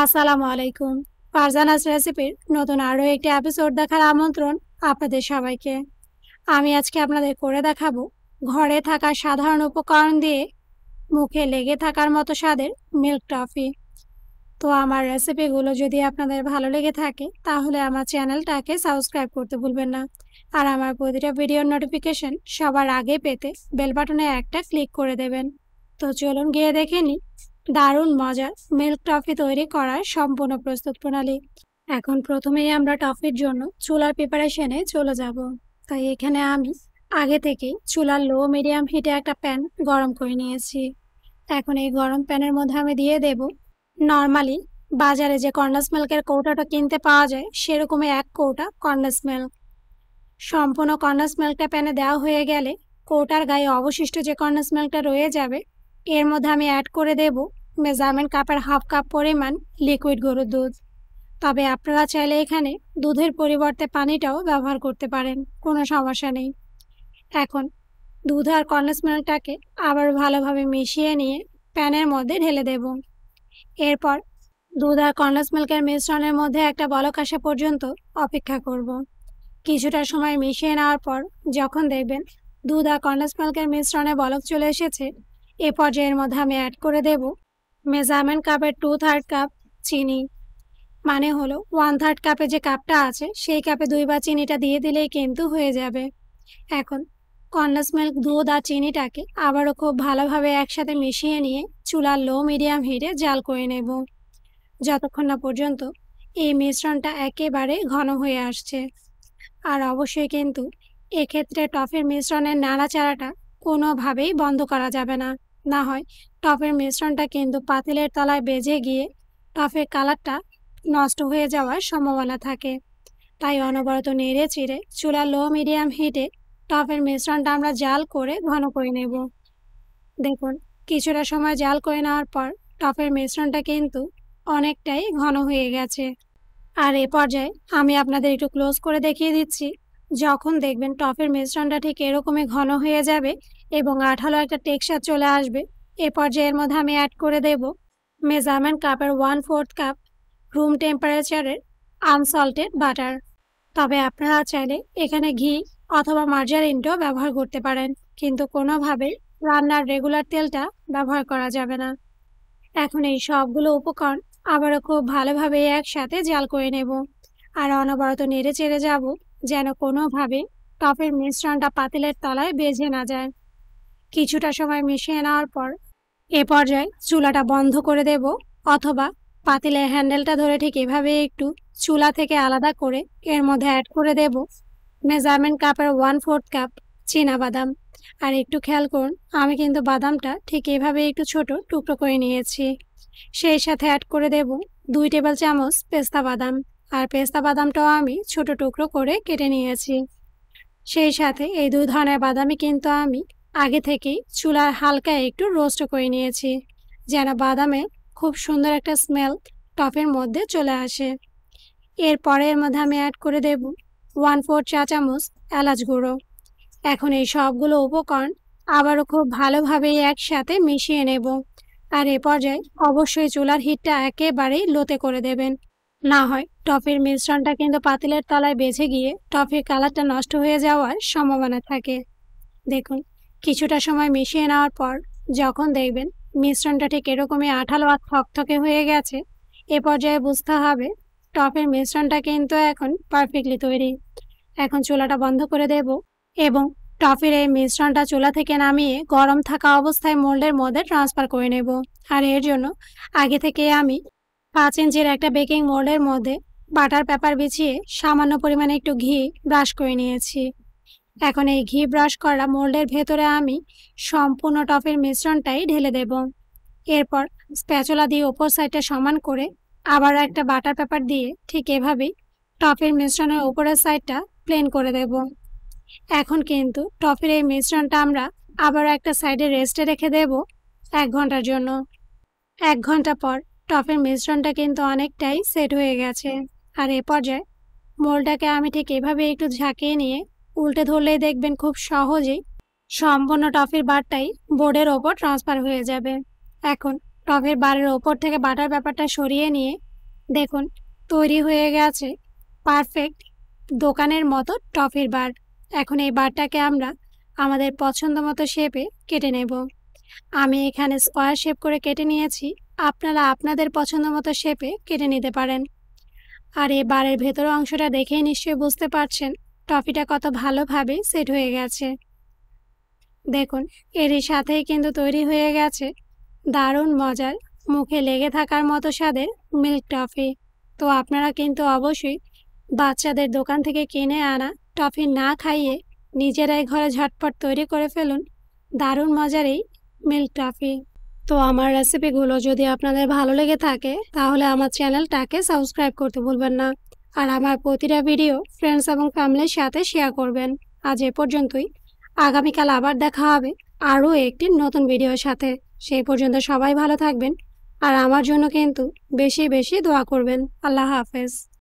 আসসালামু আলাইকুম ফারজানাস রেসিপির নতুন আরও একটি এপিসোড দেখার আমন্ত্রণ আপনাদের সবাইকে আমি আজকে আপনাদের করে দেখাবো ঘরে থাকা সাধারণ উপকরণ দিয়ে মুখে লেগে থাকার মতো স্বাদের মিল্ক টফি তো আমার রেসিপিগুলো যদি আপনাদের ভালো লেগে থাকে তাহলে আমার চ্যানেলটাকে সাবস্ক্রাইব করতে ভুলবেন না আর আমার প্রতিটা ভিডিওর নোটিফিকেশন সবার আগে পেতে বেল বাটনে একটা ক্লিক করে দেবেন তো চলুন গিয়ে দেখে নিই দারুণ মজার মিল্ক টফি তৈরি করার সম্পূর্ণ প্রস্তুত প্রণালী এখন প্রথমেই আমরা টফির জন্য চুলার প্রিপারেশনে চলে যাব তাই এখানে আমি আগে থেকে চুলার লো মিডিয়াম হিটে একটা প্যান গরম করে নিয়েছি এখন এই গরম প্যানের মধ্যে আমি দিয়ে দেব নর্মালি বাজারে যে কর্নাস মিল্কের কৌটাটা কিনতে পাওয়া যায় সেরকমই এক কৌটা কর্নাস মিল্ক সম্পূর্ণ কর্নাস মিল্কটা প্যানে দেওয়া হয়ে গেলে কৌটার গায়ে অবশিষ্ট যে কর্নাস মিল্কটা রয়ে যাবে এর মধ্যে আমি অ্যাড করে দেব মেজারমেন্ট কাপের হাফ কাপ পরিমাণ লিকুইড গরুর দুধ তবে আপনারা চাইলে এখানে দুধের পরিবর্তে পানিটাও ব্যবহার করতে পারেন কোনো সমস্যা নেই এখন দুধ আর কর্নেস মিল্কটাকে আবার ভালোভাবে মিশিয়ে নিয়ে প্যানের মধ্যে ঢেলে দেব এরপর দুধ আর কর্নেস মিল্কের মিশ্রণের মধ্যে একটা বলক আসা পর্যন্ত অপেক্ষা করব। কিছুটা সময় মিশিয়ে নেওয়ার পর যখন দেখবেন দুধ আর কর্নেস মিল্কের মিশ্রণে বলক চলে এসেছে এ পর্যায়ের মধ্যে আমি অ্যাড করে দেব মেজারমেন্ট কাপের টু থার্ড কাপ চিনি মানে হলো ওয়ান থার্ড কাপে যে কাপটা আছে সেই কাপে দুইবার চিনিটা দিয়ে দিলেই কিন্তু হয়ে যাবে এখন কন্ডেন্স মিল্ক দুধ আর চিনিটাকে আবারও খুব ভালোভাবে একসাথে মিশিয়ে নিয়ে চুলার লো মিডিয়াম হিটে জাল করে নেব যতক্ষণ না পর্যন্ত এই মিশ্রণটা একেবারে ঘন হয়ে আসছে আর অবশ্যই কিন্তু এক্ষেত্রে টফের মিশ্রণের নাড়াচাড়াটা কোনোভাবেই বন্ধ করা যাবে না না হয় টপের মিশ্রণটা কিন্তু পাতিলের তলায় বেজে গিয়ে টপের কালারটা নষ্ট হয়ে যাওয়ার সম্ভাবনা থাকে তাই অনবরত নেড়ে চিড়ে চুলা লো মিডিয়াম হিটে টপের মিশ্রণটা আমরা জাল করে ঘন করে নেব দেখুন কিছুটা সময় জাল করে নেওয়ার পর টপের মিশ্রণটা কিন্তু অনেকটাই ঘন হয়ে গেছে আর এ পর্যায়ে আমি আপনাদের একটু ক্লোজ করে দেখিয়ে দিচ্ছি যখন দেখবেন টফের মিশ্রণটা ঠিক এরকমই ঘন হয়ে যাবে এবং আঠালো একটা টেক্সচার চলে আসবে এ পর্যায়ের মধ্যে আমি অ্যাড করে দেব মেজারমেন্ট কাপের ওয়ান ফোর্থ কাপ রুম টেম্পারেচারের আনসল্টেড বাটার তবে আপনারা চাইলে এখানে ঘি অথবা মার্জারিনটাও ব্যবহার করতে পারেন কিন্তু কোনোভাবে রান্নার রেগুলার তেলটা ব্যবহার করা যাবে না এখন এই সবগুলো উপকরণ আবারও খুব ভালোভাবে একসাথে জাল করে নেব আর অনবরত নেড়ে চেড়ে যাবো যেন কোনোভাবে টপের মিশ্রণটা পাতিলের তলায় বেজে না যায় কিছুটা সময় মিশিয়ে নেওয়ার পর এ পর্যায়ে চুলাটা বন্ধ করে দেব অথবা পাতিলের হ্যান্ডেলটা ধরে ঠিক এভাবে একটু চুলা থেকে আলাদা করে এর মধ্যে অ্যাড করে দেব মেজারমেন্ট কাপের ওয়ান ফোর্থ কাপ চীনা বাদাম আর একটু খেয়াল করুন আমি কিন্তু বাদামটা ঠিক এভাবে একটু ছোট টুকরো করে নিয়েছি সেই সাথে অ্যাড করে দেব দুই টেবিল চামচ পেস্তা বাদাম আর পেস্তা বাদামটাও আমি ছোট টুকরো করে কেটে নিয়েছি সেই সাথে এই দুই ধরনের বাদামই কিন্তু আমি আগে থেকেই চুলার হালকা একটু রোস্ট করে নিয়েছি যেন বাদামের খুব সুন্দর একটা স্মেল টপের মধ্যে চলে আসে এরপরে এর মধ্যে আমি অ্যাড করে দেব ওয়ান ফোর চা চামচ এলাচ গুঁড়ো এখন এই সবগুলো উপকরণ আবারও খুব ভালোভাবে একসাথে মিশিয়ে নেব আর এ পর্যায়ে অবশ্যই চুলার হিটটা একেবারেই লোতে করে দেবেন না হয় টফের মিশ্রণটা কিন্তু পাতিলের তলায় বেঁচে গিয়ে টফের কালারটা নষ্ট হয়ে যাওয়ার সম্ভাবনা থাকে দেখুন কিছুটা সময় মিশিয়ে নেওয়ার পর যখন দেখবেন মিশ্রণটা ঠিক এরকমই আঠালো আর থকথকে হয়ে গেছে এ পর্যায়ে বুঝতে হবে টফের মিশ্রণটা কিন্তু এখন পারফেক্টলি তৈরি এখন চুলাটা বন্ধ করে দেব এবং টফের এই মিশ্রণটা চুলা থেকে নামিয়ে গরম থাকা অবস্থায় মোল্ডের মধ্যে ট্রান্সফার করে নেব আর এর জন্য আগে থেকে আমি পাঁচ ইঞ্চির একটা বেকিং মোল্ডের মধ্যে বাটার পেপার বিছিয়ে সামান্য পরিমাণে একটু ঘি ব্রাশ করে নিয়েছি এখন এই ঘি ব্রাশ করা মোল্ডের ভেতরে আমি সম্পূর্ণ টফের মিশ্রণটাই ঢেলে দেব এরপর স্প্যাচলা দিয়ে ওপর সাইডটা সমান করে আবারও একটা বাটার পেপার দিয়ে ঠিক এভাবেই টফের মিশ্রণের ওপরের সাইডটা প্লেন করে দেব এখন কিন্তু টফের এই মিশ্রণটা আমরা আবারও একটা সাইডে রেস্টে রেখে দেব এক ঘন্টার জন্য এক ঘন্টা পর টপের মিশ্রণটা কিন্তু অনেকটাই সেট হয়ে গেছে আর এ পর্যায়ে মোলটাকে আমি ঠিক এভাবে একটু ঝাঁকিয়ে নিয়ে উল্টে ধরলেই দেখবেন খুব সহজেই সম্পূর্ণ টফির বারটাই বোর্ডের ওপর ট্রান্সফার হয়ে যাবে এখন টফের বারের ওপর থেকে বাটার ব্যাপারটা সরিয়ে নিয়ে দেখুন তৈরি হয়ে গেছে পারফেক্ট দোকানের মতো টফির বার এখন এই বারটাকে আমরা আমাদের পছন্দ মতো শেপে কেটে নেব আমি এখানে স্কোয়ার শেপ করে কেটে নিয়েছি আপনারা আপনাদের পছন্দ মতো শেপে কেটে নিতে পারেন আর এই বারের ভেতর অংশটা দেখেই নিশ্চয়ই বুঝতে পারছেন টফিটা কত ভালোভাবে সেট হয়ে গেছে দেখুন এরই সাথেই কিন্তু তৈরি হয়ে গেছে দারুণ মজার মুখে লেগে থাকার মতো স্বাদের মিল্ক টফি তো আপনারা কিন্তু অবশ্যই বাচ্চাদের দোকান থেকে কিনে আনা টফি না খাইয়ে নিজেরাই ঘরে ঝটপট তৈরি করে ফেলুন দারুণ মজার এই মিল্ক টফি তো আমার রেসিপিগুলো যদি আপনাদের ভালো লেগে থাকে তাহলে আমার চ্যানেলটাকে সাবস্ক্রাইব করতে ভুলবেন না আর আমার প্রতিটা ভিডিও ফ্রেন্ডস এবং ফ্যামিলির সাথে শেয়ার করবেন আজ এ পর্যন্তই আগামীকাল আবার দেখা হবে আরও একটি নতুন ভিডিওর সাথে সেই পর্যন্ত সবাই ভালো থাকবেন আর আমার জন্য কিন্তু বেশি বেশি দোয়া করবেন আল্লাহ হাফেজ